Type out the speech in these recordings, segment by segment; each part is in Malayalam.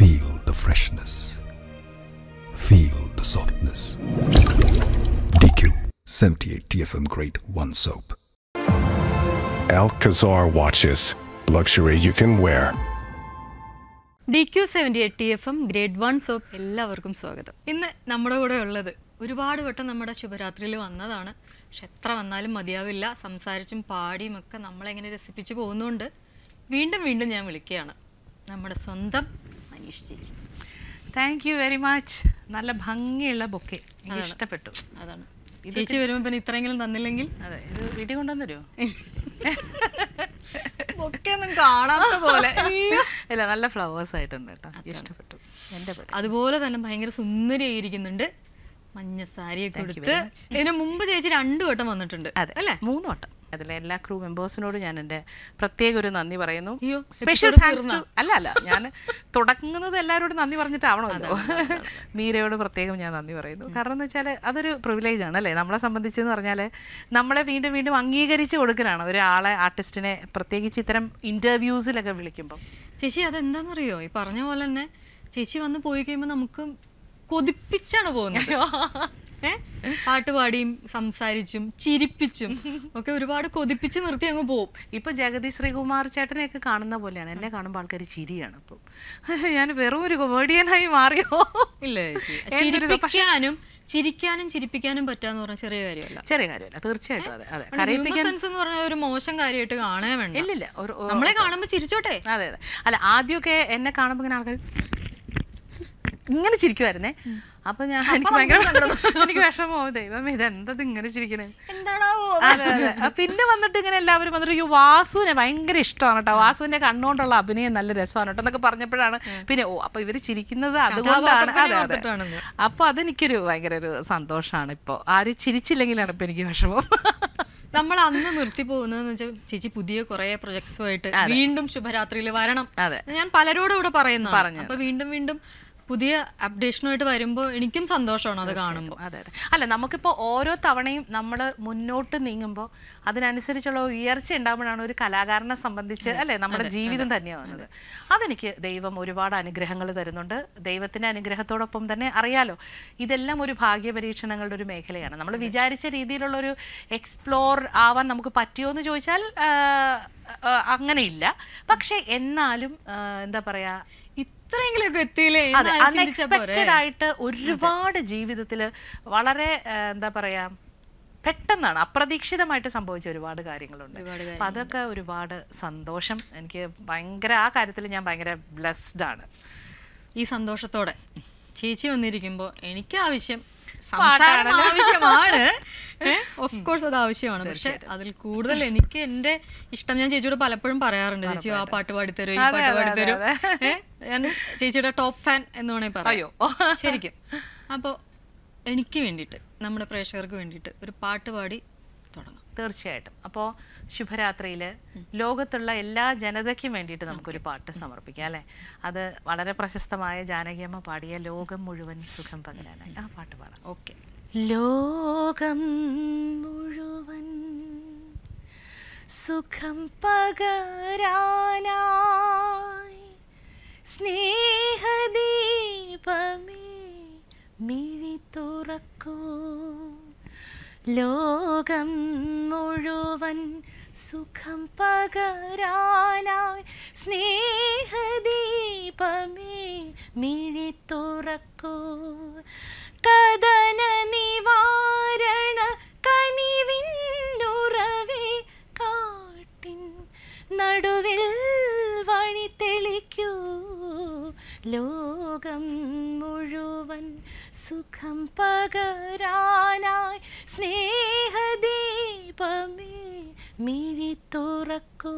Feel the freshness. Feel the softness. DQ 78 TFM Grade 1 Soap. Alcazar Watches. Luxury you can wear. D Q seventy eight T F M grade one soap എല്ലാവർക്കും സ്വാഗതം ഇന്ന് നമ്മുടെ കൂടെ ഉള്ളത് ഒരുപാട് വട്ടം നമ്മുടെ ശുഭരാത്രിയിൽ വന്നതാണ് പക്ഷെ എത്ര വന്നാലും മതിയാവില്ല സംസാരിച്ചും പാടിയും ഒക്കെ നമ്മളെങ്ങനെ രസിപ്പിച്ച് പോകുന്നുണ്ട് വീണ്ടും വീണ്ടും ഞാൻ വിളിക്കുകയാണ് നമ്മുടെ സ്വന്തം അന്വേഷിച്ചേക്കും താങ്ക് യു വെരി മച്ച് നല്ല ഭംഗിയുള്ള ബൊക്കെ എനിക്ക് ഇഷ്ടപ്പെട്ടു അതാണ് ചേച്ചി വരുമ്പോൾ പിന്നെ ഇത്രയെങ്കിലും തന്നില്ലെങ്കിൽ അതെ ഇത് വീട്ടിൽ കൊണ്ടുവന്നരുമോ ബൊക്കെയൊന്നും കാണാത്ത പോലെ അല്ല നല്ല ഫ്ലവേഴ്സ് ആയിട്ടുണ്ട് കേട്ടോ ഇഷ്ടപ്പെട്ടു എൻ്റെ അതുപോലെ തന്നെ ഭയങ്കര സുന്ദരിയായിരിക്കുന്നുണ്ട് മഞ്ഞ സാരിയൊക്കെ ഇതിനു മുമ്പ് ചേച്ചി രണ്ടു വട്ടം വന്നിട്ടുണ്ട് അതെ അല്ലേ മൂന്ന് വട്ടം അതിലെ എല്ലാ ക്രൂ മെമ്പേഴ്സിനോട് ഞാൻ എൻ്റെ പ്രത്യേക ഒരു നന്ദി പറയുന്നു സ്പെഷ്യൽ താങ്ക്സ് ടു അല്ല അല്ല ഞാൻ തുടങ്ങുന്നത് എല്ലാവരോടും നന്ദി പറഞ്ഞിട്ടാവണമല്ലോ മീരയോട് പ്രത്യേകം ഞാൻ നന്ദി പറയുന്നു കാരണം എന്ന് വെച്ചാൽ അതൊരു പ്രിവിലേജ് ആണ് അല്ലേ നമ്മളെ സംബന്ധിച്ചെന്ന് പറഞ്ഞാൽ നമ്മളെ വീണ്ടും വീണ്ടും അംഗീകരിച്ച് കൊടുക്കലാണ് ഒരാളെ ആർട്ടിസ്റ്റിനെ പ്രത്യേകിച്ച് ഇത്തരം ഇൻ്റർവ്യൂസിലൊക്കെ വിളിക്കുമ്പം ചേച്ചി അതെന്താണെന്നറിയോ ഈ പറഞ്ഞ പോലെ തന്നെ ചേച്ചി വന്ന് പോയി കഴിയുമ്പോൾ നമുക്ക് കൊതിപ്പിച്ചാണ് പോകുന്നത് പാട്ടുപാടിയും സംസാരിച്ചും ചിരിപ്പിച്ചും ഒക്കെ ഒരുപാട് കൊതിപ്പിച്ച് നിർത്തി അങ്ങ് പോകും ഇപ്പൊ ജഗതി ശ്രീകുമാർ ചേട്ടനെയൊക്കെ കാണുന്ന പോലെയാണ് എന്നെ കാണുമ്പോൾ ആൾക്കാർ ചിരിയാണ് ഇപ്പം ഞാൻ വെറും ഒരു കൊമേഡിയനായി മാറിയോ ഇല്ല ചിരിപ്പിക്കാനും ചിരിക്കാനും ചിരിപ്പിക്കാനും പറ്റാന്ന് പറഞ്ഞ ചെറിയ കാര്യമല്ല ചെറിയ കാര്യമല്ല തീർച്ചയായിട്ടും അതെ അതെ കരയിപ്പിക്കാൻ എന്ന് പറഞ്ഞാൽ ഒരു മോശം കാര്യമായിട്ട് കാണാൻ വേണ്ട ഇല്ലില്ല നമ്മളെ കാണുമ്പോൾ ചിരിച്ചോട്ടെ അതെ അതെ അല്ല ആദ്യമൊക്കെ എന്നെ കാണുമ്പോൾ ഇങ്ങനെ ആൾക്കാർ ഇങ്ങനെ ചിരിക്കുമായിരുന്നേ അപ്പൊ ഞാൻ എനിക്ക് ഭയങ്കര എനിക്ക് വിഷമോ ദൈവം ഇതെന്താ ഇങ്ങനെ ചിരിക്കണേ പിന്നെ വന്നിട്ട് ഇങ്ങനെ എല്ലാവരും വന്നിട്ട് ഈ വാസുവിനെ ഭയങ്കര ഇഷ്ടമാണ് കേട്ടോ വാസുവിന്റെ കണ്ണുകൊണ്ടുള്ള അഭിനയം നല്ല രസമാണ് കേട്ടോ എന്നൊക്കെ പറഞ്ഞപ്പോഴാണ് പിന്നെ ഓ അപ്പൊ ഇവര് ചിരിക്കുന്നത് അതുകൊണ്ടാണ് അതെ അതെ അപ്പൊ അതെനിക്കൊരു ഭയങ്കര ഒരു സന്തോഷമാണ് ഇപ്പൊ ആരും ചിരിച്ചില്ലെങ്കിലാണ് ഇപ്പൊ എനിക്ക് വിഷമം നമ്മൾ അന്ന് നിർത്തി പോകുന്നതെന്ന് വെച്ചാൽ ചേച്ചി പുതിയ കുറെ പ്രൊജക്ട്സുമായിട്ട് വീണ്ടും ശുഭരാത്രിയിൽ വരണം ഞാൻ പലരോടും ഇവിടെ പറയുന്നു അപ്പൊ വീണ്ടും വീണ്ടും പുതിയ അപ്ഡേഷനുമായിട്ട് വരുമ്പോൾ എനിക്കും സന്തോഷമാണ് അത് കാണുമ്പോൾ അതെ അതെ അല്ല നമുക്കിപ്പോൾ ഓരോ തവണയും നമ്മൾ മുന്നോട്ട് നീങ്ങുമ്പോൾ അതിനനുസരിച്ചുള്ള ഉയർച്ച ഉണ്ടാകുമ്പോഴാണ് ഒരു കലാകാരനെ സംബന്ധിച്ച് അല്ലേ നമ്മുടെ ജീവിതം തന്നെയാവുന്നത് അതെനിക്ക് ദൈവം ഒരുപാട് അനുഗ്രഹങ്ങൾ തരുന്നുണ്ട് ദൈവത്തിൻ്റെ അനുഗ്രഹത്തോടൊപ്പം തന്നെ അറിയാലോ ഇതെല്ലാം ഒരു ഭാഗ്യ പരീക്ഷണങ്ങളുടെ ഒരു മേഖലയാണ് നമ്മൾ വിചാരിച്ച രീതിയിലുള്ള ഒരു എക്സ്പ്ലോർ ആവാൻ നമുക്ക് പറ്റിയോ എന്ന് ചോദിച്ചാൽ അങ്ങനെയില്ല പക്ഷേ എന്നാലും എന്താ പറയുക അതെ അൺഎക്സ്പെക്റ്റഡ് ആയിട്ട് ഒരുപാട് ജീവിതത്തിൽ വളരെ എന്താ പറയാ പെട്ടെന്നാണ് അപ്രതീക്ഷിതമായിട്ട് സംഭവിച്ച ഒരുപാട് കാര്യങ്ങളുണ്ട് അപ്പൊ അതൊക്കെ ഒരുപാട് സന്തോഷം എനിക്ക് ഭയങ്കര ആ കാര്യത്തിൽ ഞാൻ ഭയങ്കര ബ്ലെസ്ഡ് ആണ് ഈ സന്തോഷത്തോടെ ചേച്ചി വന്നിരിക്കുമ്പോൾ എനിക്ക് ആവശ്യം ആവശ്യമാണ് ഓഫ് കോഴ്സ് അത് ആവശ്യമാണ് പക്ഷെ അതിൽ കൂടുതൽ എനിക്ക് എന്റെ ഇഷ്ടം ഞാൻ ചേച്ചിയോട് പലപ്പോഴും പറയാറുണ്ട് ചേച്ചി ആ പാട്ട് പാടിത്തരും ഈ പാട്ട് പാടിത്തരും ഞാൻ ചേച്ചിയുടെ ടോപ്പ് ഫാൻ എന്ന് വേണേ പറയാം ശരിക്കും അപ്പോ എനിക്ക് വേണ്ടിയിട്ട് നമ്മുടെ പ്രേക്ഷകർക്ക് വേണ്ടിയിട്ട് ഒരു പാട്ട് പാടി തുടങ്ങാം തീർച്ചയായിട്ടും അപ്പോൾ ശുഭരാത്രിയിൽ ലോകത്തുള്ള എല്ലാ ജനതയ്ക്കും വേണ്ടിയിട്ട് നമുക്കൊരു പാട്ട് സമർപ്പിക്കാം അല്ലേ അത് വളരെ പ്രശസ്തമായ ജാനകിയമ്മ പാടിയ ലോകം മുഴുവൻ സുഖം പകരാനായി ആ പാട്ട് പാടാം ഓക്കെ ലോകം മുഴുവൻ സുഖം പകരാനായി സ്നേഹദീപമേ മിഴി തുറക്കൂ ലോകം മുഴുവൻ സുഖം പകരാനായി സ്നേഹദീപമേ മിഴി തുറക്കൂ കഥന നിവാ ലോകം മുഴുവൻ സുഖം പകരാനായി സ്നേഹദീപമേ മിഴിത്തുറക്കൂ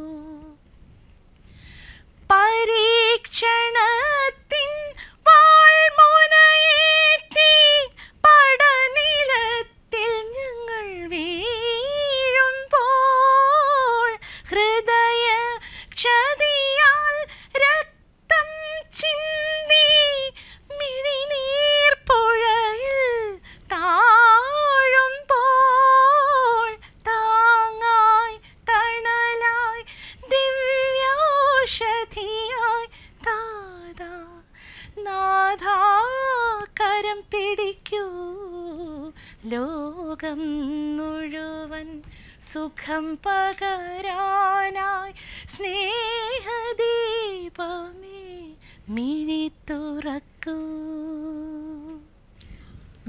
പരീക്ഷണ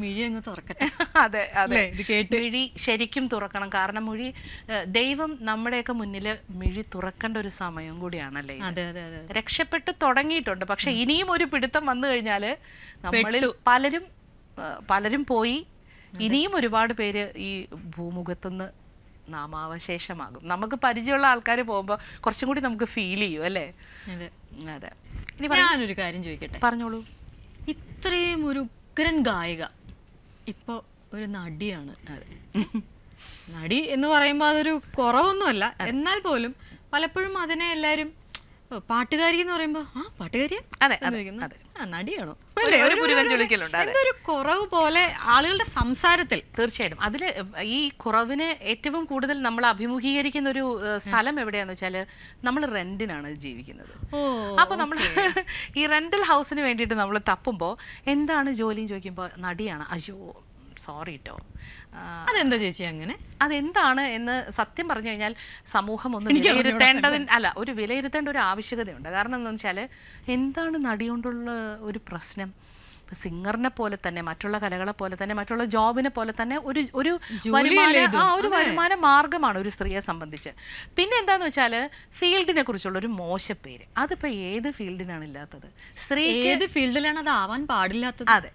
മിഴി അങ്ങ് തുറക്കട്ടെ അതെ അതെ കേട്ട് മിഴി ശരിക്കും തുറക്കണം കാരണം മൊഴി ദൈവം നമ്മുടെയൊക്കെ മുന്നിൽ മിഴി തുറക്കേണ്ട ഒരു സമയം കൂടിയാണല്ലേ രക്ഷപ്പെട്ട് തുടങ്ങിയിട്ടുണ്ട് പക്ഷെ ഇനിയും ഒരു പിടുത്തം വന്നു കഴിഞ്ഞാല് നമ്മളിൽ പലരും പലരും പോയി ഇനിയും ഒരുപാട് പേര് ഈ ഭൂമുഖത്തുനിന്ന് നാമാവശേഷമാകും നമുക്ക് പരിചയമുള്ള ആൾക്കാർ പോകുമ്പോൾ കുറച്ചും കൂടി നമുക്ക് ഫീൽ ചെയ്യും അല്ലേ അതെ ഞാനൊരു കാര്യം ചോദിക്കട്ടെ പറഞ്ഞോളൂ ഇത്രയും ഒരു ഉഗ്രൻ ഗായിക ഇപ്പൊ ഒരു നടിയാണ് നടി എന്ന് പറയുമ്പോ അതൊരു കുറവൊന്നുമല്ല എന്നാൽ പോലും പലപ്പോഴും അതിനെ എല്ലാരും പാട്ടുകാരി എന്ന് പറയുമ്പോ ആ പാട്ടുകാരി അതെ ഒരു കുറവ് പോലെ ആളുകളുടെ സംസാരത്തിൽ തീർച്ചയായിട്ടും അതിൽ ഈ കുറവിന് ഏറ്റവും കൂടുതൽ നമ്മൾ അഭിമുഖീകരിക്കുന്ന ഒരു സ്ഥലം എവിടെയാന്ന് വെച്ചാൽ നമ്മൾ റെന്റിനാണ് ജീവിക്കുന്നത് അപ്പോൾ നമ്മൾ ഈ റെന്റൽ ഹൗസിന് വേണ്ടിയിട്ട് നമ്മൾ തപ്പുമ്പോൾ എന്താണ് ജോലിയും ചോദിക്കുമ്പോൾ നടിയാണ് അയ്യോ സോറി കേട്ടോ അതെന്താ ചേച്ചി അങ്ങനെ അതെന്താണ് എന്ന് സത്യം പറഞ്ഞു കഴിഞ്ഞാൽ സമൂഹം ഒന്ന് വിലയിരുത്തേണ്ടതിന് അല്ല ഒരു വിലയിരുത്തേണ്ട ഒരു ആവശ്യകതയുണ്ട് കാരണം എന്താണെന്ന് വെച്ചാൽ എന്താണ് നടി കൊണ്ടുള്ള ഒരു പ്രശ്നം അപ്പോൾ സിംഗറിനെ പോലെ തന്നെ മറ്റുള്ള കലകളെ പോലെ തന്നെ മറ്റുള്ള ജോബിനെ പോലെ തന്നെ ഒരു ഒരു വരുമാന ആ ഒരു വരുമാന മാർഗമാണ് ഒരു സ്ത്രീയെ സംബന്ധിച്ച് പിന്നെ എന്താണെന്ന് വെച്ചാൽ ഫീൽഡിനെ കുറിച്ചുള്ള ഒരു മോശപ്പേര് അതിപ്പോൾ ഏത് ഫീൽഡിനാണ് ഇല്ലാത്തത് സ്ത്രീ ഏത് ഫീൽഡിലാണ് അത് ആവാൻ പാടില്ലാത്തത് അതെ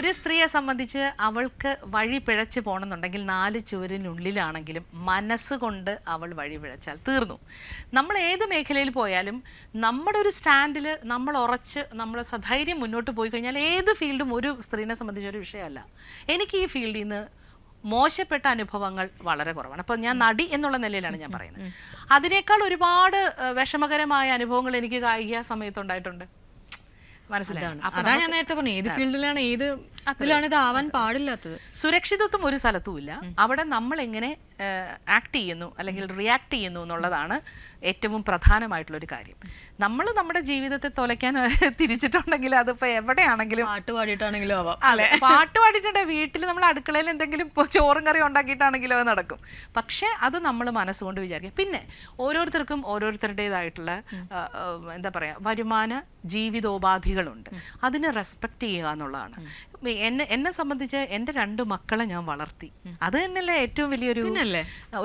ഒരു സ്ത്രീയെ സംബന്ധിച്ച് അവൾക്ക് വഴി പിഴച്ച് പോകണമെന്നുണ്ടെങ്കിൽ നാല് ചുവരിനുള്ളിലാണെങ്കിലും മനസ്സുകൊണ്ട് അവൾ വഴി പിഴച്ചാൽ തീർന്നു നമ്മൾ ഏത് മേഖലയിൽ പോയാലും നമ്മുടെ ഒരു സ്റ്റാൻഡിൽ നമ്മൾ ഉറച്ച് നമ്മൾ സധൈര്യം മുന്നോട്ട് പോയി കഴിഞ്ഞാൽ ഏത് ഏത് ഫീൽഡും ഒരു സ്ത്രീനെ സംബന്ധിച്ചൊരു വിഷയമല്ല എനിക്ക് ഈ ഫീൽഡിൽ നിന്ന് മോശപ്പെട്ട അനുഭവങ്ങൾ വളരെ കുറവാണ് അപ്പോൾ ഞാൻ നടി എന്നുള്ള നിലയിലാണ് ഞാൻ പറയുന്നത് അതിനേക്കാൾ ഒരുപാട് വിഷമകരമായ അനുഭവങ്ങൾ എനിക്ക് കായിക സമയത്തുണ്ടായിട്ടുണ്ട് മനസ്സിലായി അതാ ഞാൻ നേരത്തെ പറഞ്ഞു ഏത് ഫീൽഡിലാണ് ഏത് പാടില്ലാത്തത് സുരക്ഷിതത്വം ഒരു സ്ഥലത്തുമില്ല അവിടെ നമ്മൾ എങ്ങനെ ആക്ട് ചെയ്യുന്നു അല്ലെങ്കിൽ റിയാക്ട് ചെയ്യുന്നു എന്നുള്ളതാണ് ഏറ്റവും പ്രധാനമായിട്ടുള്ളൊരു കാര്യം നമ്മൾ നമ്മുടെ ജീവിതത്തെ തുലയ്ക്കാൻ തിരിച്ചിട്ടുണ്ടെങ്കിൽ അതിപ്പോ എവിടെയാണെങ്കിലും പാട്ട് പാടിയിട്ടാണെങ്കിലും അതെ പാട്ട് പാടിയിട്ടുണ്ടെങ്കിൽ വീട്ടിൽ നമ്മൾ അടുക്കളയിൽ എന്തെങ്കിലും ചോറും കറി ഉണ്ടാക്കിയിട്ടാണെങ്കിലും അത് നടക്കും പക്ഷേ അത് നമ്മൾ മനസ്സുകൊണ്ട് വിചാരിക്കുക പിന്നെ ഓരോരുത്തർക്കും ഓരോരുത്തരുടേതായിട്ടുള്ള എന്താ പറയുക വരുമാന ജീവിതോപാധികളുണ്ട് അതിനെ റെസ്പെക്റ്റ് ചെയ്യുക എന്നുള്ളതാണ് എന്നെ എന്നെ സംബന്ധിച്ച് എൻ്റെ രണ്ട് മക്കളെ ഞാൻ വളർത്തി അത് തന്നെയല്ലേ ഏറ്റവും വലിയൊരു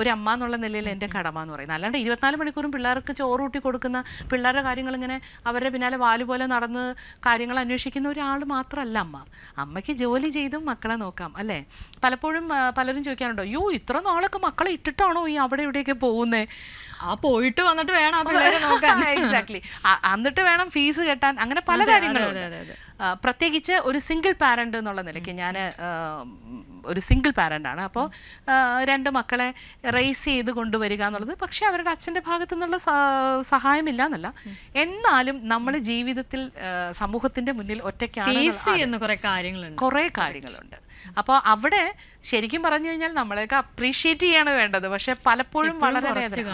ഒരു അമ്മ എന്നുള്ള നിലയിൽ എൻ്റെ കടമ എന്ന് പറയുന്നത് അല്ലാണ്ട് ഇരുപത്തിനാല് മണിക്കൂറും പിള്ളേർക്ക് ചോറൂട്ടി കൊടുക്കുന്ന പിള്ളേരുടെ കാര്യങ്ങൾ ഇങ്ങനെ അവരുടെ പിന്നാലെ വാല് പോലെ നടന്ന് കാര്യങ്ങൾ അന്വേഷിക്കുന്ന ഒരാൾ മാത്രമല്ല അമ്മ അമ്മയ്ക്ക് ജോലി ചെയ്തും മക്കളെ നോക്കാം അല്ലേ പലപ്പോഴും പലരും ചോദിക്കാറുണ്ടോ യു ഇത്ര നാളൊക്കെ മക്കളെ ഇട്ടിട്ടാണോ ഈ അവിടെ ഇവിടെയൊക്കെ പോകുന്നേ ആ പോയിട്ട് വന്നിട്ട് വേണം എക്സാക്ട്ലി എന്നിട്ട് വേണം ഫീസ് കെട്ടാൻ അങ്ങനെ പല കാര്യങ്ങളുണ്ട് പ്രത്യേകിച്ച് ഒരു സിംഗിൾ പാരൻ്റ് എന്നുള്ള നിലയ്ക്ക് ഞാൻ ഒരു സിംഗിൾ പാരൻ്റാണ് അപ്പോൾ രണ്ട് മക്കളെ റേസ് ചെയ്ത് കൊണ്ടുവരിക എന്നുള്ളത് പക്ഷേ അവരുടെ അച്ഛൻ്റെ ഭാഗത്തു നിന്നുള്ള സഹായമില്ല എന്നല്ല എന്നാലും നമ്മൾ ജീവിതത്തിൽ സമൂഹത്തിൻ്റെ മുന്നിൽ ഒറ്റയ്ക്കാണ് കുറേ കാര്യങ്ങളുണ്ട് കുറേ കാര്യങ്ങളുണ്ട് അപ്പോൾ അവിടെ ശരിക്കും പറഞ്ഞു കഴിഞ്ഞാൽ നമ്മളെയൊക്കെ അപ്രീഷിയേറ്റ് ചെയ്യാണ് വേണ്ടത് പക്ഷേ പലപ്പോഴും വളരെ വേദന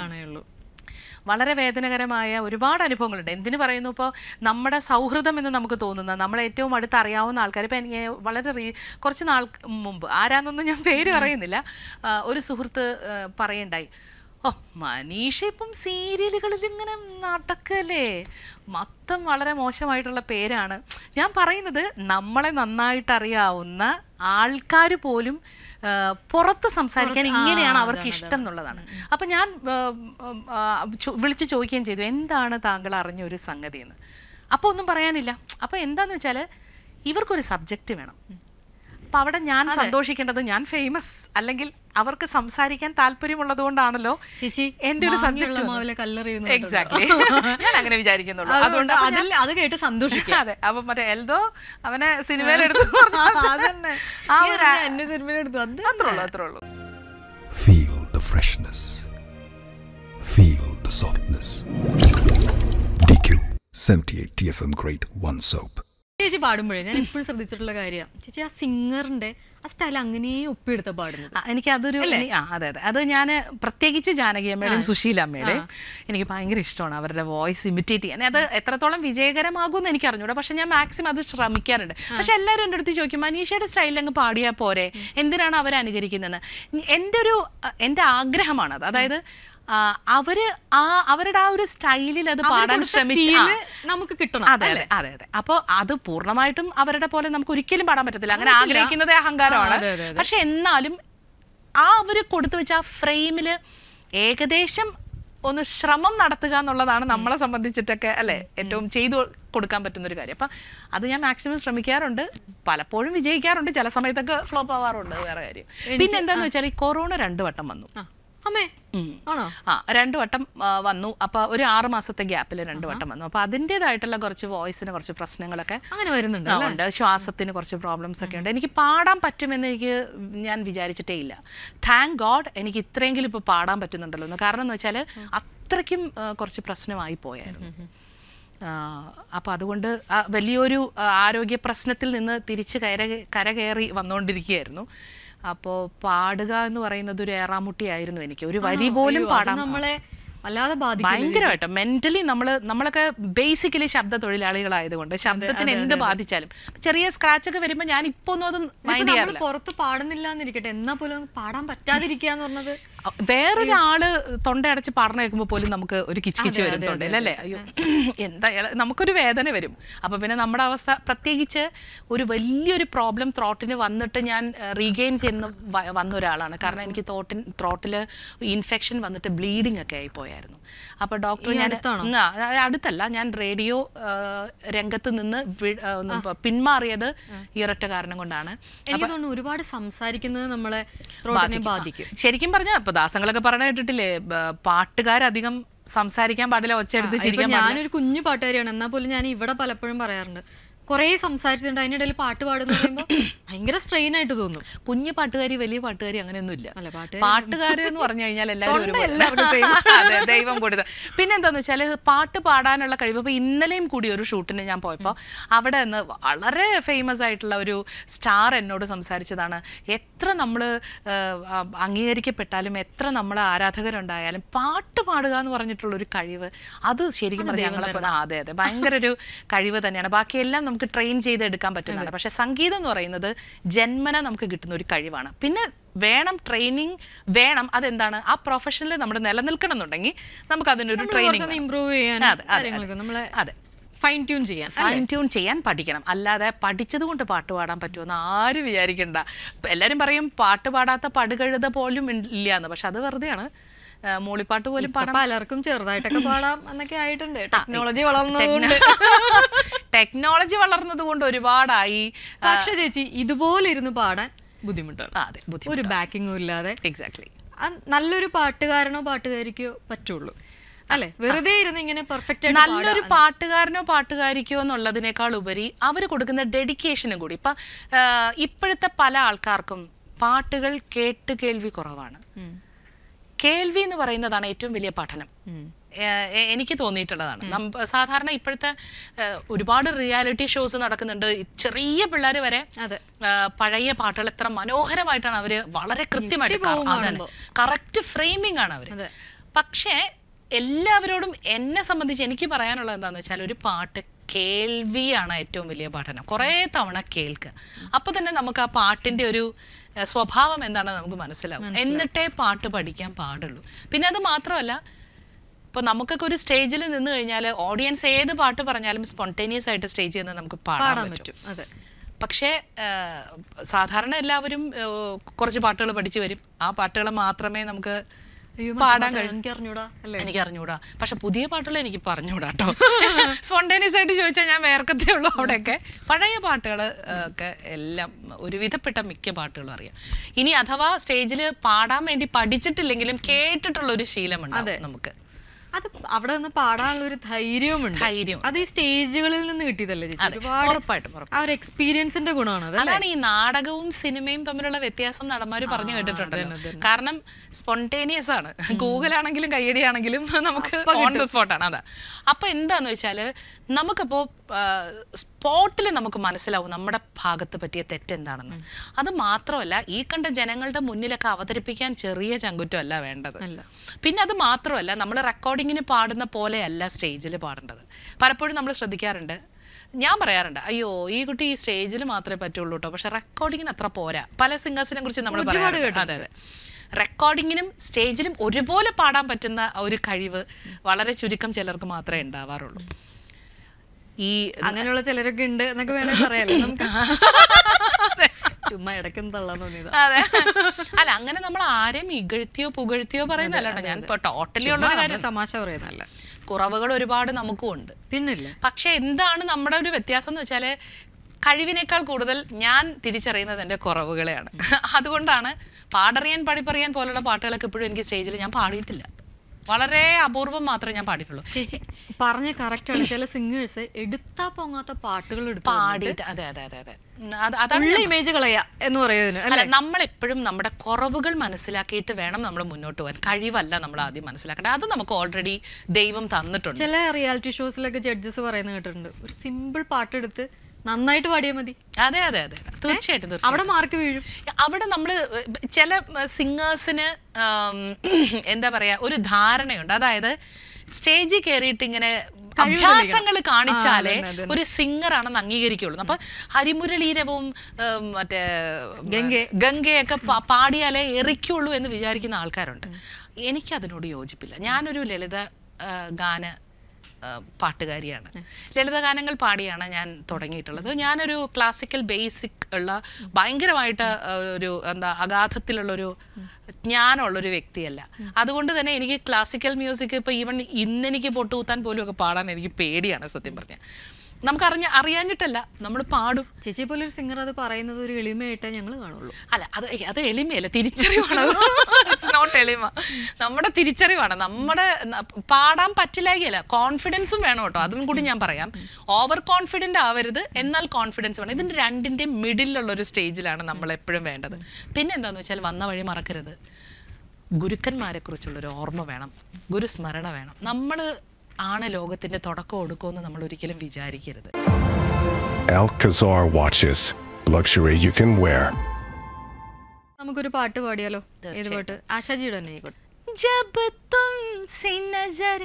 വളരെ വേദനകരമായ ഒരുപാട് അനുഭവങ്ങളുണ്ട് എന്തിനു പറയുന്നു ഇപ്പോൾ നമ്മുടെ സൗഹൃദം എന്ന് നമുക്ക് തോന്നുന്ന നമ്മൾ ഏറ്റവും അടുത്ത് അറിയാവുന്ന ആൾക്കാർ ഇപ്പം വളരെ റീ കുറച്ച് നാൾ മുമ്പ് ആരാന്നൊന്നും ഞാൻ പേര് പറയുന്നില്ല ഒരു സുഹൃത്ത് പറയണ്ടായി ഓ മനീഷ ഇപ്പം സീരിയലുകളിൽ ഇങ്ങനെ നടക്കല്ലേ മൊത്തം വളരെ മോശമായിട്ടുള്ള പേരാണ് ഞാൻ പറയുന്നത് നമ്മളെ നന്നായിട്ടറിയാവുന്ന ആൾക്കാർ പോലും പുറത്ത് സംസാരിക്കാൻ ഇങ്ങനെയാണ് അവർക്ക് ഇഷ്ടം എന്നുള്ളതാണ് അപ്പം ഞാൻ വിളിച്ച് ചോദിക്കുകയും ചെയ്തു എന്താണ് താങ്കൾ അറിഞ്ഞ ഒരു സംഗതി എന്ന് അപ്പോൾ ഒന്നും പറയാനില്ല അപ്പോൾ എന്താണെന്ന് വെച്ചാൽ ഇവർക്കൊരു സബ്ജക്റ്റ് വേണം അപ്പം അവിടെ ഞാൻ സന്തോഷിക്കേണ്ടത് ഞാൻ ഫേമസ് അല്ലെങ്കിൽ അവർക്ക് സംസാരിക്കാൻ താല്പര്യമുള്ളത് കൊണ്ടാണല്ലോ എന്റെ ഒരു സബ്ജക്ട് എക്സാക്ട്ലി ഞാൻ അങ്ങനെ വിചാരിക്കുന്നുള്ളൂ അതുകൊണ്ട് അതിൽ അത് കേട്ട് സന്തോഷിക്കും അതെ അപ്പൊ മറ്റേ എൽദോ അവനെ സിനിമയിലെടുത്തു ആ 78 1 ചേച്ചി പാടുമ്പോഴേ ഞാൻ എപ്പോഴും ശ്രദ്ധിച്ചിട്ടുള്ള കാര്യമാണ് ചേച്ചി ആ സിംഗറിന്റെ ആ സ്റ്റൈൽ അങ്ങനെ ഒപ്പിയെടുത്ത പാടുന്നു എനിക്ക് അതൊരു അതെ അതെ അത് ഞാൻ പ്രത്യേകിച്ച് ജാനകിയമ്മയുടെയും അമ്മയുടെയും എനിക്ക് ഭയങ്കര ഇഷ്ടമാണ് അവരുടെ വോയിസ് ഇമിറ്റേറ്റ് ചെയ്യാൻ അത് എത്രത്തോളം വിജയകരമാകുമെന്ന് എനിക്ക് അറിഞ്ഞൂടെ പക്ഷെ ഞാൻ മാക്സിമം അത് ശ്രമിക്കാറുണ്ട് പക്ഷെ എല്ലാവരും എൻ്റെ അടുത്ത് ചോദിക്കും മനീഷയുടെ സ്റ്റൈലിൽ അങ്ങ് പാടിയാൽ പോരെ എന്തിനാണ് അവർ അനുകരിക്കുന്നതെന്ന് എൻ്റെ ഒരു എൻ്റെ ആഗ്രഹമാണത് അതായത് അവര് ആ അവരുടെ ആ ഒരു സ്റ്റൈലിൽ അത് പാടാൻ ശ്രമിച്ചു നമുക്ക് കിട്ടണം അതെ അതെ അതെ അതെ അപ്പോൾ അത് പൂർണ്ണമായിട്ടും അവരുടെ പോലെ നമുക്ക് ഒരിക്കലും പാടാൻ പറ്റത്തില്ല അങ്ങനെ ആഗ്രഹിക്കുന്നത് അഹങ്കാരമാണ് പക്ഷെ എന്നാലും ആ അവര് കൊടുത്തു വെച്ച ആ ഫ്രെയിമില് ഏകദേശം ഒന്ന് ശ്രമം നടത്തുക എന്നുള്ളതാണ് നമ്മളെ സംബന്ധിച്ചിട്ടൊക്കെ അല്ലെ ഏറ്റവും ചെയ്തു കൊടുക്കാൻ പറ്റുന്ന ഒരു കാര്യം അപ്പൊ അത് ഞാൻ മാക്സിമം ശ്രമിക്കാറുണ്ട് പലപ്പോഴും വിജയിക്കാറുണ്ട് ചില സമയത്തൊക്കെ ഫ്ലോപ്പ് ആവാറുണ്ട് വേറെ കാര്യം പിന്നെ എന്താന്ന് വെച്ചാൽ ഈ കൊറോണ രണ്ടു വട്ടം വന്നു ആ രണ്ടു വട്ടം വന്നു അപ്പൊ ഒരു ആറ് മാസത്തെ ഗ്യാപ്പിൽ രണ്ടു വട്ടം വന്നു അപ്പൊ അതിൻ്റെതായിട്ടുള്ള കുറച്ച് വോയിസിന് കുറച്ച് പ്രശ്നങ്ങളൊക്കെ അങ്ങനെ വരുന്നുണ്ട് ഉണ്ട് ശ്വാസത്തിന് കുറച്ച് പ്രോബ്ലംസ് ഒക്കെ ഉണ്ട് എനിക്ക് പാടാൻ പറ്റുമെന്ന് എനിക്ക് ഞാൻ വിചാരിച്ചിട്ടേ ഇല്ല താങ്ക് ഗോഡ് എനിക്ക് ഇത്രയെങ്കിലും ഇപ്പൊ പാടാൻ പറ്റുന്നുണ്ടല്ലോ കാരണം എന്ന് വെച്ചാൽ അത്രയ്ക്കും കുറച്ച് പ്രശ്നമായി പോയായിരുന്നു അപ്പോൾ അതുകൊണ്ട് വലിയൊരു ആരോഗ്യ പ്രശ്നത്തിൽ നിന്ന് തിരിച്ച് കര കരകയറി വന്നുകൊണ്ടിരിക്കുകയായിരുന്നു അപ്പോ പാടുക എന്ന് പറയുന്നത് ഒരു ഏറാമുട്ടിയായിരുന്നു എനിക്ക് ഒരു വരി പോലും പാടാൻ നമ്മളെ അല്ലാതെ ഭയങ്കരമായിട്ട് മെന്റലി നമ്മൾ നമ്മളൊക്കെ ബേസിക്കലി ശബ്ദ തൊഴിലാളികളായതുകൊണ്ട് ശബ്ദത്തിന് എന്ത് ബാധിച്ചാലും ചെറിയ സ്ക്രാച്ച് ഒക്കെ വരുമ്പോൾ ഞാൻ ഇപ്പൊ ഒന്നും അത് മൈൻഡ് പുറത്ത് പാടുന്നില്ല എന്നിരിക്കട്ടെ എന്നാ പോലും പാടാൻ പറ്റാതിരിക്കുക എന്ന് പറഞ്ഞത് വേറൊരാള് തൊണ്ടടച്ച് പറഞ്ഞു കേൾക്കുമ്പോ പോലും നമുക്ക് ഒരു കിച്ച് വരും തൊണ്ടയിൽ അല്ലേ അയ്യോ എന്താ നമുക്കൊരു വേദന വരും അപ്പൊ പിന്നെ നമ്മുടെ അവസ്ഥ പ്രത്യേകിച്ച് ഒരു വലിയൊരു പ്രോബ്ലം ത്രോട്ടിന് വന്നിട്ട് ഞാൻ റീഗെയിൻ ചെയ്യുന്ന വന്ന ഒരാളാണ് കാരണം എനിക്ക് തോട്ടിൻ ത്രോട്ടിൽ ഇൻഫെക്ഷൻ വന്നിട്ട് ബ്ലീഡിംഗ് ഒക്കെ ആയിപ്പോയി പോയായിരുന്നു അപ്പോൾ ഡോക്ടർ ഞാൻ അടുത്തല്ല ഞാൻ റേഡിയോ രംഗത്ത് നിന്ന് പിന്മാറിയത് ഇരട്ട കാരണം കൊണ്ടാണ് ഒരുപാട് സംസാരിക്കുന്നത് നമ്മളെ ബാധിക്കും ശരിക്കും പറഞ്ഞാൽ ഇപ്പോൾ ദാസങ്ങളൊക്കെ പറഞ്ഞ കേട്ടിട്ടില്ലേ പാട്ടുകാരധികം സംസാരിക്കാൻ പാടില്ല ഒച്ചയെടുത്ത് ചിരിക്കാൻ ഞാനൊരു കുഞ്ഞു പാട്ടുകാരിയാണ് എന്നാൽ പോലും ഞാൻ ഇവിടെ പലപ്പോഴും പറയാറുണ്ട് കുറേ സംസാരിച്ചിട്ടുണ്ട് അതിനിടയിൽ പാട്ട് പാടുന്ന ഭയങ്കര സ്ട്രെയിൻ ആയിട്ട് തോന്നും കുഞ്ഞു പാട്ടുകാരി വലിയ പാട്ടുകാരി അങ്ങനെയൊന്നും ഇല്ല പാട്ടുകാരി എന്ന് പറഞ്ഞു കഴിഞ്ഞാൽ എല്ലാവരും ദൈവം കൊടുത്ത പിന്നെ എന്താന്ന് വെച്ചാൽ പാട്ട് പാടാനുള്ള കഴിവ് അപ്പൊ ഇന്നലെയും കൂടി ഒരു ഷൂട്ടിന് ഞാൻ പോയപ്പോൾ അവിടെ നിന്ന് വളരെ ഫേമസ് ആയിട്ടുള്ള ഒരു സ്റ്റാർ എന്നോട് സംസാരിച്ചതാണ് എത്ര നമ്മൾ അംഗീകരിക്കപ്പെട്ടാലും എത്ര നമ്മൾ ആരാധകരുണ്ടായാലും പാട്ട് പാടുക എന്ന് പറഞ്ഞിട്ടുള്ള ഒരു കഴിവ് അത് ശരിക്കും അതെ അതെ ഭയങ്കര ഒരു കഴിവ് തന്നെയാണ് ബാക്കിയെല്ലാം നമുക്ക് ട്രെയിൻ ചെയ്തെടുക്കാൻ പറ്റുന്നതാണ് പക്ഷേ സംഗീതം എന്ന് പറയുന്നത് ജന്മന നമുക്ക് കിട്ടുന്ന ഒരു കഴിവാണ് പിന്നെ വേണം ട്രെയിനിങ് വേണം അതെന്താണ് ആ പ്രൊഫഷനിൽ നമ്മൾ നിലനിൽക്കണം എന്നുണ്ടെങ്കിൽ നമുക്ക് അതിനൊരു ട്രെയിനിങ് ഇമ്പ്രൂവ് ചെയ്യാൻ അതെ ഫൈൻ ട്യൂൺ ചെയ്യാൻ ഫൈൻ ട്യൂൺ ചെയ്യാൻ പഠിക്കണം അല്ലാതെ പഠിച്ചത് കൊണ്ട് പാട്ട് പാടാൻ പറ്റുമെന്ന് ആരും വിചാരിക്കണ്ട എല്ലാവരും പറയും പാട്ട് പാടാത്ത പടുകഴുത പോലും ഇല്ല എന്ന് പക്ഷെ അത് വെറുതെയാണ് മൂളിപ്പാട്ട് പോലും പാടാം പലർക്കും ചെറുതായിട്ടൊക്കെ പാടാം എന്നൊക്കെ ആയിട്ടുണ്ട് ടെക്നോളജി വളർന്നതുകൊണ്ട് ടെക്നോളജി വളർന്നത് കൊണ്ട് ഒരുപാടായി പക്ഷെ ചേച്ചി ഇതുപോലെ ഇരുന്ന് പാടാൻ ബുദ്ധിമുട്ടാണ് ഒരു ബാക്കിങ്ങും ഇല്ലാതെ എക്സാക്ട്ലി നല്ലൊരു പാട്ടുകാരനോ പാട്ടുകാരിക്കോ പറ്റുള്ളൂ അല്ലെ വെറുതെ ഇരുന്ന് ഇങ്ങനെ പെർഫെക്റ്റ് നല്ലൊരു പാട്ടുകാരനോ പാട്ടുകാരിക്കോ എന്നുള്ളതിനേക്കാൾ ഉപരി അവർ കൊടുക്കുന്ന ഡെഡിക്കേഷനും കൂടി ഇപ്പൊ ഇപ്പോഴത്തെ പല ആൾക്കാർക്കും പാട്ടുകൾ കേട്ട് കേൾവി കുറവാണ് കേൾവി എന്ന് പറയുന്നതാണ് ഏറ്റവും വലിയ പഠനം എനിക്ക് തോന്നിയിട്ടുള്ളതാണ് സാധാരണ ഇപ്പോഴത്തെ ഒരുപാട് റിയാലിറ്റി ഷോസ് നടക്കുന്നുണ്ട് ചെറിയ പിള്ളേർ വരെ പഴയ പാട്ടുകൾ എത്ര മനോഹരമായിട്ടാണ് അവര് വളരെ കൃത്യമായിട്ട് കറക്റ്റ് ഫ്രെയിമിംഗ് ആണ് അവര് പക്ഷേ എല്ലാവരോടും എന്നെ സംബന്ധിച്ച് എനിക്ക് പറയാനുള്ളത് എന്താണെന്ന് വെച്ചാൽ ഒരു പാട്ട് കേൾവിയാണ് ഏറ്റവും വലിയ പഠനം കുറേ തവണ കേൾക്കുക അപ്പം തന്നെ നമുക്ക് ആ പാട്ടിൻ്റെ ഒരു സ്വഭാവം എന്താണെന്ന് നമുക്ക് മനസ്സിലാവും എന്നിട്ടേ പാട്ട് പഠിക്കാൻ പാടുള്ളൂ പിന്നെ അത് മാത്രമല്ല ഇപ്പോൾ നമുക്കൊക്കെ ഒരു സ്റ്റേജിൽ നിന്ന് കഴിഞ്ഞാൽ ഓഡിയൻസ് ഏത് പാട്ട് പറഞ്ഞാലും സ്പോണ്ടേനിയസ് ആയിട്ട് സ്റ്റേജിൽ നിന്ന് നമുക്ക് പാടാൻ പറ്റും പക്ഷേ സാധാരണ എല്ലാവരും കുറച്ച് പാട്ടുകൾ പഠിച്ചു വരും ആ പാട്ടുകൾ മാത്രമേ നമുക്ക് പാടാൻ കഴിയും എനിക്ക് അറിഞ്ഞൂടാ എനിക്ക് അറിഞ്ഞൂടാ പക്ഷെ പുതിയ പാട്ടുകൾ എനിക്ക് പറഞ്ഞുകൂടാ കേട്ടോ സ്പോണ്ടേനിയസ് ആയിട്ട് ചോദിച്ചാൽ ഞാൻ വേർക്കത്തേ ഉള്ളൂ അവിടെയൊക്കെ പഴയ പാട്ടുകൾ ഒക്കെ എല്ലാം ഒരുവിധപ്പെട്ട മിക്ക പാട്ടുകളും അറിയാം ഇനി അഥവാ സ്റ്റേജിൽ പാടാൻ വേണ്ടി പഠിച്ചിട്ടില്ലെങ്കിലും കേട്ടിട്ടുള്ള ഒരു ശീലമുണ്ട് നമുക്ക് അത് അവിടെ നിന്ന് പാടാനുള്ള ഒരു ധൈര്യവും ധൈര്യം അത് ഈ സ്റ്റേജുകളിൽ നിന്ന് കിട്ടിയതല്ലേ ഉറപ്പായിട്ടും ഒരു എക്സ്പീരിയൻസിന്റെ ഗുണമാണ് അതാണ് ഈ നാടകവും സിനിമയും തമ്മിലുള്ള വ്യത്യാസം നടന്മാര് പറഞ്ഞു കേട്ടിട്ടുണ്ട് കാരണം സ്പോണ്ടേനിയസ് ആണ് ഗൂഗിളാണെങ്കിലും ആണെങ്കിലും നമുക്ക് ഓൺ ദ ആണ് അതാ അപ്പൊ എന്താന്ന് വെച്ചാല് നമുക്കിപ്പോ സ്പോട്ടിൽ നമുക്ക് മനസ്സിലാവും നമ്മുടെ ഭാഗത്ത് പറ്റിയ തെറ്റെന്താണെന്ന് അത് മാത്രമല്ല ഈ കണ്ട ജനങ്ങളുടെ മുന്നിലൊക്കെ അവതരിപ്പിക്കാൻ ചെറിയ ചങ്കുറ്റമല്ല വേണ്ടത് പിന്നെ അത് മാത്രമല്ല നമ്മൾ റെക്കോർഡിങ്ങിന് പാടുന്ന പോലെയല്ല സ്റ്റേജിൽ പാടേണ്ടത് പലപ്പോഴും നമ്മൾ ശ്രദ്ധിക്കാറുണ്ട് ഞാൻ പറയാറുണ്ട് അയ്യോ ഈ കുട്ടി ഈ സ്റ്റേജിൽ മാത്രമേ പറ്റുള്ളൂ കേട്ടോ പക്ഷെ റെക്കോർഡിങ്ങിന് അത്ര പോരാ പല സിംഗേഴ്സിനെ കുറിച്ച് നമ്മൾ പറയാറുണ്ട് അതെ അതെ റെക്കോർഡിങ്ങിനും സ്റ്റേജിലും ഒരുപോലെ പാടാൻ പറ്റുന്ന ഒരു കഴിവ് വളരെ ചുരുക്കം ചിലർക്ക് മാത്രമേ ഉണ്ടാവാറുള്ളൂ ഈ അങ്ങനെയുള്ള ചിലരൊക്കെ ഉണ്ട് എന്നൊക്കെ വേണമെങ്കിൽ പറയാലോ ചുമ്മാ ഇടക്കും തള്ളാൻ അതെ അല്ല അങ്ങനെ നമ്മൾ ആരെയും ഇകഴ്ത്തിയോ പുകഴ്ത്തിയോ പറയുന്നല്ലോ ഞാൻ ഇപ്പൊ ടോട്ടലി ഉള്ള കാര്യം തമാശ പറയുന്നല്ല കുറവുകൾ ഒരുപാട് നമുക്കും ഉണ്ട് പിന്നില്ല പക്ഷെ എന്താണ് നമ്മുടെ ഒരു വ്യത്യാസം എന്ന് വെച്ചാല് കഴിവിനേക്കാൾ കൂടുതൽ ഞാൻ തിരിച്ചറിയുന്നത് എന്റെ കുറവുകളെയാണ് അതുകൊണ്ടാണ് പാടറിയാൻ പഠിപ്പറിയാൻ പോലുള്ള പാട്ടുകളൊക്കെ ഇപ്പോഴും എനിക്ക് സ്റ്റേജിൽ ഞാൻ പാടിയിട്ടില്ല വളരെ അപൂർവം മാത്രമേ ഞാൻ പാടിയിട്ടുള്ളൂ ചേച്ചി പറഞ്ഞ കറക്റ്റ് ആണ് ചില സിംഗേഴ്സ് എടുത്താ പോങ്ങാത്ത പാട്ടുകൾ പാടിയിട്ട് അതെ അതെ അതെ അതെ അതാണ് ഇമേജ് എന്ന് അല്ല നമ്മൾ എപ്പോഴും നമ്മുടെ കുറവുകൾ മനസ്സിലാക്കിയിട്ട് വേണം നമ്മൾ മുന്നോട്ട് പോകാൻ കഴിവല്ല നമ്മൾ ആദ്യം മനസ്സിലാക്കേണ്ടത് അത് നമുക്ക് ഓൾറെഡി ദൈവം തന്നിട്ടുണ്ട് ചില റിയാലിറ്റി ഷോസിലൊക്കെ ജഡ്ജസ് പറയുന്നത് കേട്ടിട്ടുണ്ട് ഒരു സിമ്പിൾ പാട്ടെടുത്ത് നന്നായിട്ട് പാടിയാൽ മതി അതെ അതെ അതെ തീർച്ചയായിട്ടും അവിടെ മാർക്ക് വീഴും അവിടെ നമ്മൾ ചില സിംഗേഴ്സിന് എന്താ പറയാ ഒരു ധാരണയുണ്ട് അതായത് സ്റ്റേജിൽ കയറിയിട്ട് ഇങ്ങനെ അഭ്യാസങ്ങൾ കാണിച്ചാലേ ഒരു സിംഗർ ആണെന്ന് അംഗീകരിക്കുള്ളൂ അപ്പൊ ഹരിമുരളീരവും മറ്റേ ഗംഗയൊക്കെ പാടിയാലേ എറിക്കുള്ളൂ എന്ന് വിചാരിക്കുന്ന ആൾക്കാരുണ്ട് എനിക്കതിനോട് യോജിപ്പില്ല ഞാനൊരു ലളിത ഗാന പാട്ടുകാരിയാണ് ലളിതഗാനങ്ങൾ പാടിയാണ് ഞാൻ തുടങ്ങിയിട്ടുള്ളത് ഞാനൊരു ക്ലാസിക്കൽ ബേസിക് ഉള്ള ഭയങ്കരമായിട്ട് ഒരു എന്താ അഗാധത്തിലുള്ളൊരു ജ്ഞാനമുള്ളൊരു വ്യക്തിയല്ല അതുകൊണ്ട് തന്നെ എനിക്ക് ക്ലാസിക്കൽ മ്യൂസിക് ഇപ്പോൾ ഈവൻ ഇന്നെനിക്ക് പൊട്ടുകൂത്താൻ പോലും ഒക്കെ പാടാൻ എനിക്ക് പേടിയാണ് സത്യം പറഞ്ഞാൽ നമുക്ക് അറിഞ്ഞ അറിയാഞ്ഞിട്ടല്ല നമ്മൾ പാടും ചേച്ചിയെ പോലെ ഒരു സിംഗർ അത് പറയുന്നത് ഒരു എളിമയായിട്ടേ ഞങ്ങൾ കാണുള്ളൂ അല്ല അത് അത് എളിമയല്ല തിരിച്ചറിവാണ് ഇറ്റ്സ് നോട്ട് എളിമ നമ്മുടെ തിരിച്ചറിവാണ് നമ്മുടെ പാടാൻ പറ്റില്ലാകിയല്ല കോൺഫിഡൻസും വേണം കേട്ടോ അതും കൂടി ഞാൻ പറയാം ഓവർ കോൺഫിഡൻ്റ് ആവരുത് എന്നാൽ കോൺഫിഡൻസ് വേണം ഇതിൻ്റെ രണ്ടിൻ്റെ മിഡിലുള്ള ഒരു സ്റ്റേജിലാണ് നമ്മൾ എപ്പോഴും വേണ്ടത് പിന്നെ എന്താണെന്ന് വെച്ചാൽ വന്ന വഴി മറക്കരുത് കുറിച്ചുള്ളൊരു ഓർമ്മ വേണം ഗുരുസ്മരണ വേണം നമ്മൾ ആണ് ലോകത്തിന്റെ തുടക്കം ഒടുക്കുമെന്ന് നമ്മൾ ഒരിക്കലും വിചാരിക്കരുത് luxury you can wear നമുക്കൊരു പാട്ട് പാടിയാലോ ഏത് പാട്ട് ആശാജിയുടെ തന്നെ ആയിക്കോട്ടെ ജബ് തും നസർ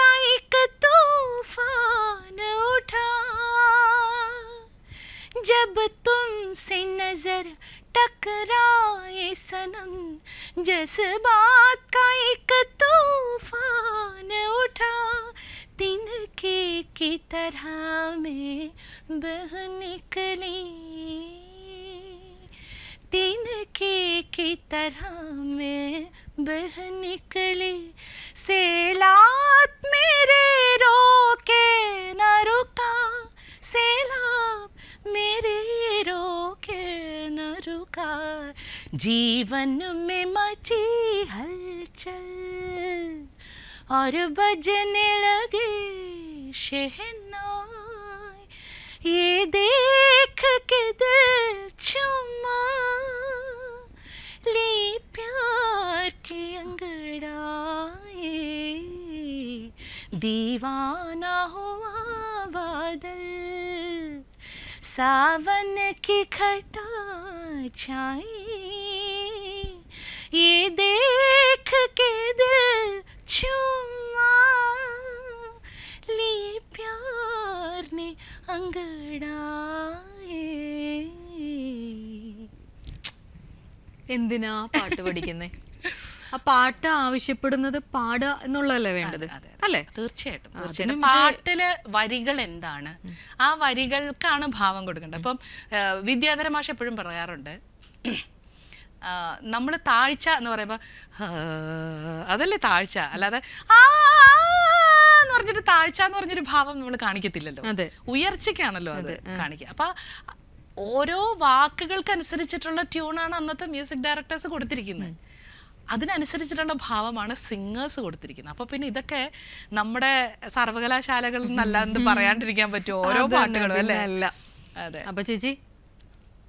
का एक तूफान उठा जब नजर टकराए सनम बात का एक तूफान उठा के की तरह में बह निकली के की तरह में बह निकली सेलात में जीवन में मची हलचल और बजने लगे शहनाई ये देख के दिल चुमा ली प्यार के अंगड़ाए दीवाना हुआ बादल सावन की खटा छाई എന്തിനാ പാട്ട് പഠിക്കുന്നേ ആ പാട്ട് ആവശ്യപ്പെടുന്നത് പാടുക എന്നുള്ളതല്ലേ വേണ്ടത് അല്ലേ തീർച്ചയായിട്ടും തീർച്ചയായിട്ടും പാട്ടില് വരികൾ എന്താണ് ആ വരികൾക്കാണ് ഭാവം കൊടുക്കേണ്ടത് അപ്പം വിദ്യാധര മാഷ എപ്പോഴും പറയാറുണ്ട് നമ്മൾ താഴ്ച എന്ന് പറയുമ്പോൾ അതല്ലേ താഴ്ച അല്ലാതെ ആ എന്ന് പറഞ്ഞിട്ട് താഴ്ച എന്ന് പറഞ്ഞൊരു ഭാവം നമ്മൾ കാണിക്കത്തില്ലല്ലോ ഉയർച്ചയ്ക്കാണല്ലോ അത് കാണിക്കുക അപ്പൊ ഓരോ വാക്കുകൾക്കനുസരിച്ചിട്ടുള്ള ട്യൂണാണ് അന്നത്തെ മ്യൂസിക് ഡയറക്ടേഴ്സ് കൊടുത്തിരിക്കുന്നത് അതിനനുസരിച്ചിട്ടുള്ള ഭാവമാണ് സിംഗേഴ്സ് കൊടുത്തിരിക്കുന്നത് അപ്പൊ പിന്നെ ഇതൊക്കെ നമ്മുടെ സർവകലാശാലകളിൽ നിന്നല്ലാന്ന് പറയാണ്ടിരിക്കാൻ പറ്റും ഓരോ പാട്ടുകളും അല്ലേ അതെ അപ്പൊ ചേച്ചി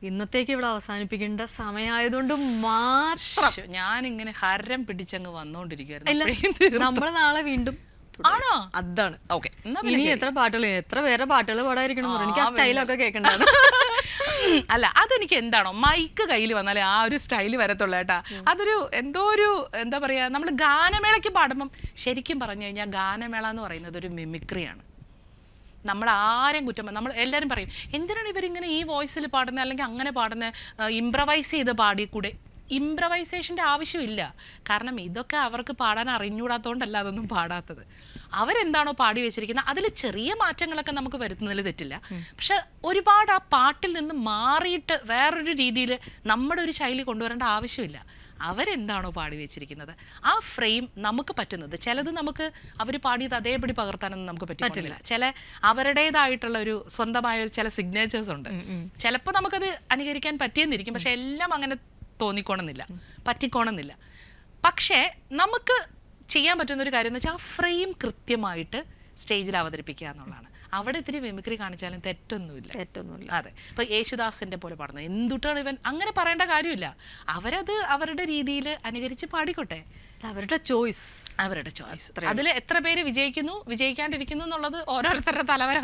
ഇന്നത്തേക്ക് ഇവിടെ അവസാനിപ്പിക്കേണ്ട സമയമായതുകൊണ്ട് മാത്രം ഞാൻ ഇങ്ങനെ ഹരം പിടിച്ചങ്ങ് വന്നോണ്ടിരിക്കുന്നു നമ്മൾ നാളെ വീണ്ടും അതാണ് ഓക്കെ ഇനി എത്ര പാട്ടുകൾ എത്ര വേറെ പാട്ടുകൾ പാടായിരിക്കണം എനിക്ക് ആ സ്റ്റൈലൊക്കെ കേൾക്കണ്ടാണ് അല്ല അതെനിക്ക് എന്താണോ മൈക്ക് കയ്യിൽ വന്നാലേ ആ ഒരു സ്റ്റൈൽ വരത്തുള്ളൂ കേട്ടാ അതൊരു എന്തോ ഒരു എന്താ പറയാ നമ്മൾ ഗാനമേളയ്ക്ക് പാടുമ്പം ശരിക്കും പറഞ്ഞു കഴിഞ്ഞാൽ ഗാനമേള എന്ന് പറയുന്നത് ഒരു മിമിക്രിയാണ് നമ്മൾ ആരെയും കുറ്റം നമ്മൾ എല്ലാവരും പറയും എന്തിനാണ് ഇവരിങ്ങനെ ഈ വോയിസിൽ പാടുന്നത് അല്ലെങ്കിൽ അങ്ങനെ പാടുന്നത് ഇംപ്രവൈസ് ചെയ്ത് പാടിക്കൂടെ ഇംപ്രവൈസേഷൻ്റെ ആവശ്യമില്ല കാരണം ഇതൊക്കെ അവർക്ക് പാടാൻ അറിഞ്ഞൂടാത്തതുകൊണ്ടല്ല അതൊന്നും പാടാത്തത് അവരെന്താണോ പാടി വെച്ചിരിക്കുന്നത് അതിൽ ചെറിയ മാറ്റങ്ങളൊക്കെ നമുക്ക് വരുത്തുന്നതിൽ തെറ്റില്ല പക്ഷെ ഒരുപാട് ആ പാട്ടിൽ നിന്ന് മാറിയിട്ട് വേറൊരു രീതിയിൽ നമ്മുടെ ഒരു ശൈലി കൊണ്ടുവരേണ്ട ആവശ്യമില്ല അവരെന്താണോ പാടി വെച്ചിരിക്കുന്നത് ആ ഫ്രെയിം നമുക്ക് പറ്റുന്നത് ചിലത് നമുക്ക് അവർ പാടിയത് അതേപടി പകർത്താനൊന്നും നമുക്ക് പറ്റില്ല ചില അവരുടേതായിട്ടുള്ള ഒരു സ്വന്തമായ ചില സിഗ്നേച്ചേഴ്സ് ഉണ്ട് ചിലപ്പോൾ നമുക്കത് അനുകരിക്കാൻ പറ്റിയെന്നിരിക്കും പക്ഷെ എല്ലാം അങ്ങനെ തോന്നിക്കോണമെന്നില്ല പറ്റിക്കോണമെന്നില്ല പക്ഷേ നമുക്ക് ചെയ്യാൻ പറ്റുന്ന ഒരു കാര്യം എന്ന് വെച്ചാൽ ആ ഫ്രെയിം കൃത്യമായിട്ട് സ്റ്റേജിൽ അവതരിപ്പിക്കുക എന്നുള്ളതാണ് അവിടെ ഇത്തിരി മിമിക്രി കാണിച്ചാലും തെറ്റൊന്നുമില്ല തെറ്റൊന്നുമില്ല അതെ ഇപ്പൊ യേശുദാസിന്റെ പോലെ പാടുന്നത് എന്തുട്ടാണ് ഇവൻ അങ്ങനെ പറയേണ്ട കാര്യമില്ല അവരത് അവരുടെ രീതിയിൽ അനുകരിച്ച് പാടിക്കോട്ടെ അവരുടെ ചോയ്സ് അവരുടെ ചോയ്സ് അതിൽ എത്ര പേര് വിജയിക്കുന്നു വിജയിക്കാണ്ടിരിക്കുന്നു എന്നുള്ളത് ഓരോരുത്തരുടെ തലവര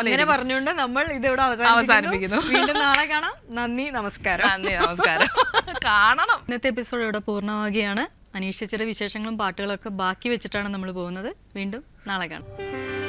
അങ്ങനെ പറഞ്ഞുകൊണ്ട് നമ്മൾ ഇതിവിടെ അവസാനിപ്പിക്കുന്നു വീണ്ടും നാളെ കാണാം നന്ദി നമസ്കാരം നന്ദി നമസ്കാരം കാണണം ഇന്നത്തെ എപ്പിസോഡ് ഇവിടെ പൂർണ്ണമാവുകയാണ് ചില വിശേഷങ്ങളും പാട്ടുകളൊക്കെ ബാക്കി വെച്ചിട്ടാണ് നമ്മൾ പോകുന്നത് വീണ്ടും നാളെ കാണാം